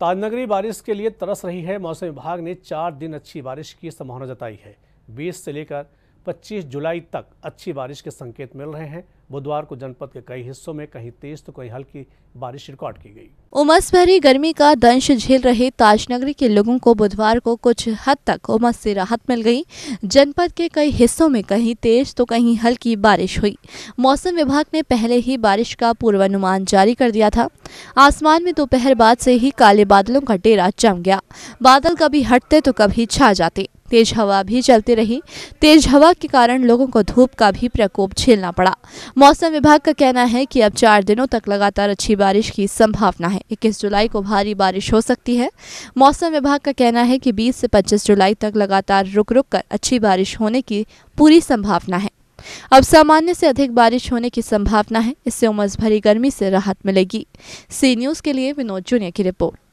ताजनगरी बारिश के लिए तरस रही है मौसम विभाग ने चार दिन अच्छी बारिश की संभावना जताई है 20 से लेकर 25 जुलाई तक अच्छी बारिश के संकेत मिल रहे हैं बुधवार को जनपद के कई हिस्सों में कहीं तेज तो कहीं हल्की बारिश रिकॉर्ड की गई उमस भरी गर्मी का दंश झेल रहे ताजनगरी के लोगों को बुधवार को कुछ हद तक उमस से राहत मिल गई जनपद के कई हिस्सों में कहीं तेज तो कहीं हल्की बारिश हुई मौसम विभाग ने पहले ही बारिश का पूर्वानुमान जारी कर दिया था आसमान में दोपहर बाद से ही काले बादलों का डेरा जम गया बादल कभी हटते तो कभी छा जाते तेज हवा भी चलती रही तेज हवा के कारण लोगों को धूप का भी प्रकोप झेलना पड़ा मौसम विभाग का कहना है कि अब चार दिनों तक लगातार अच्छी बारिश की संभावना है 21 जुलाई को भारी बारिश हो सकती है मौसम विभाग का कहना है कि 20 से 25 जुलाई तक लगातार रुक रुक कर अच्छी बारिश होने की पूरी संभावना है अब सामान्य से अधिक बारिश होने की संभावना है इससे उमस भरी गर्मी से राहत मिलेगी सी न्यूज के लिए विनोद जूनियर की रिपोर्ट